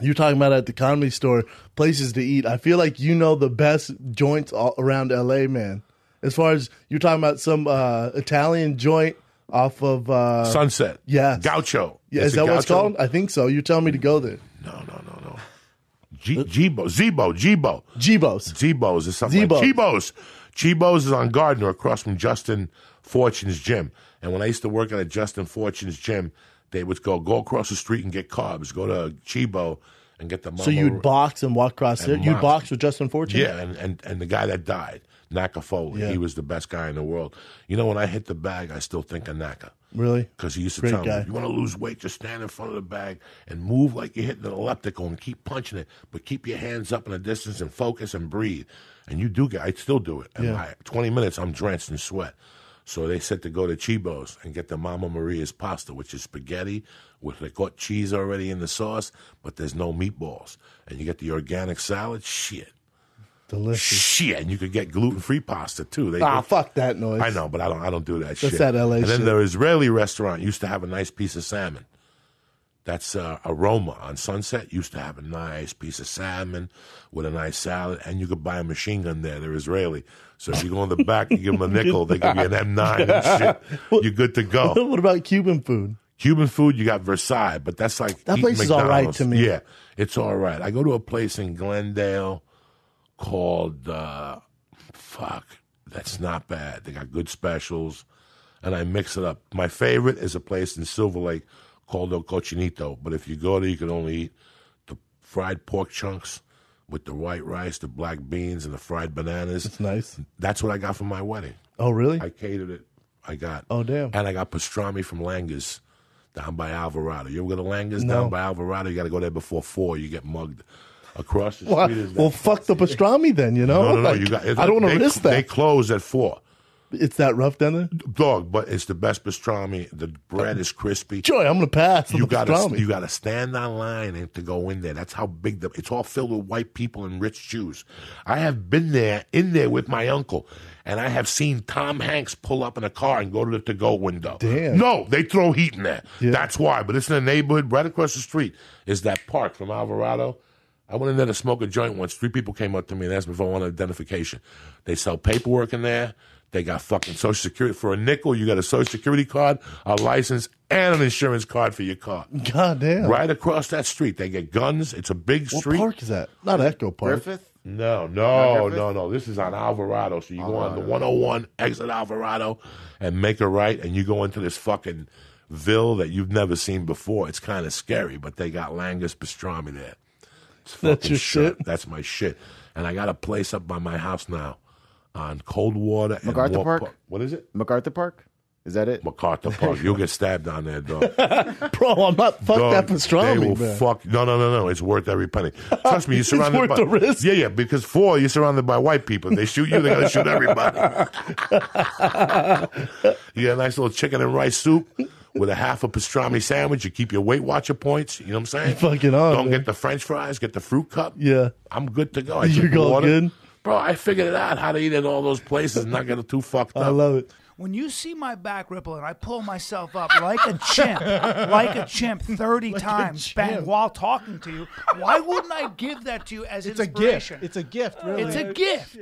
you're talking about at the comedy store places to eat. I feel like you know the best joints around LA, man. As far as you're talking about some uh, Italian joint off of uh, Sunset, yeah, Gaucho. Yeah, is, is that Gaucho? what it's called? I think so. You're telling me to go there. No, no, no, no. G- Gibo, Zebo, Gibo, Gibos, Zebos, or something. is on Gardner across from Justin Fortune's gym. And when I used to work at Justin Fortune's gym, they would go go across the street and get carbs. Go to Chibo and get the. Mama so you'd box and walk across and there. You'd box with Justin Fortune. Yeah, and, and, and the guy that died, Naka Foley. Yeah. He was the best guy in the world. You know, when I hit the bag, I still think of Naka. Really? Because he used to Great tell guy. me, "You want to lose weight, just stand in front of the bag and move like you're hitting an elliptical and keep punching it, but keep your hands up in the distance and focus and breathe." And you do get. I still do it. And yeah. Twenty minutes, I'm drenched in sweat. So they said to go to Chibo's and get the Mama Maria's pasta, which is spaghetti with ricotta cheese already in the sauce, but there's no meatballs. And you get the organic salad. Shit. Delicious. Shit, and you could get gluten free pasta too. They, ah, they, fuck that noise. I know, but I don't. I don't do that That's shit. That's that LA. And shit. then the Israeli restaurant used to have a nice piece of salmon. That's uh, Aroma on Sunset. Used to have a nice piece of salmon with a nice salad, and you could buy a machine gun there. They're Israeli. So if you go in the back, you give them a nickel, they give you an M9 and shit. You're good to go. What about Cuban food? Cuban food, you got Versailles, but that's like that place McDonald's. is all right to me. Yeah, it's all right. I go to a place in Glendale called uh, fuck. That's not bad. They got good specials, and I mix it up. My favorite is a place in Silver Lake called El Cochinito. But if you go there, you can only eat the fried pork chunks with the white rice, the black beans, and the fried bananas. That's nice. That's what I got for my wedding. Oh, really? I catered it. I got. Oh, damn. And I got pastrami from Langer's down by Alvarado. You ever go to Langer's no. down by Alvarado? You got to go there before four. You get mugged. Across the well, street well, fuck the pastrami then, you know? No, no, no. Like, you got, I don't want to risk that. They close at four. It's that rough down there, dog. But it's the best pastrami. The bread is crispy. Joy, I'm gonna pass. You got to you got to stand and to go in there. That's how big the. It's all filled with white people and rich Jews. I have been there in there with my uncle, and I have seen Tom Hanks pull up in a car and go to the to go window. Damn. No, they throw heat in there. Yeah. That's why. But it's in a neighborhood right across the street. Is that park from Alvarado? I went in there to smoke a joint once. Three people came up to me and asked me if I wanted identification. They sell paperwork in there. They got fucking Social Security for a nickel. You got a Social Security card, a license, and an insurance card for your car. God damn! Right across that street, they get guns. It's a big street. What park is that? Not Echo Park. Griffith. No, no, no, no. This is on Alvarado. So you go on the 101 exit Alvarado and make a right, and you go into this fucking ville that you've never seen before. It's kind of scary, but they got Langus pastrami there. That's your shit. shit. That's my shit. And I got a place up by my house now on Cold Water. MacArthur Park? what is it? MacArthur Park? Is that it? MacArthur Park. You'll get stabbed on there, dog. Bro, I'm not fucked up up astronomy. They will man. fuck. No, no, no, no. It's worth every penny. Trust me. You're surrounded it's worth by the risk. Yeah, yeah. Because four, you're surrounded by white people. They shoot you. They gotta shoot everybody. you got a nice little chicken and rice soup with a half a pastrami sandwich. You keep your Weight Watcher points. You know what I'm saying? You're fucking on. Don't man. get the French fries. Get the fruit cup. Yeah, I'm good to go. I You're going good. Bro, I figured it out how to eat at all those places and not get too fucked up. I love it when you see my back ripple and I pull myself up like a chimp, like a chimp 30 like times Bang, while talking to you, why wouldn't I give that to you as it's inspiration? A gift. It's a gift, really. It's a gift.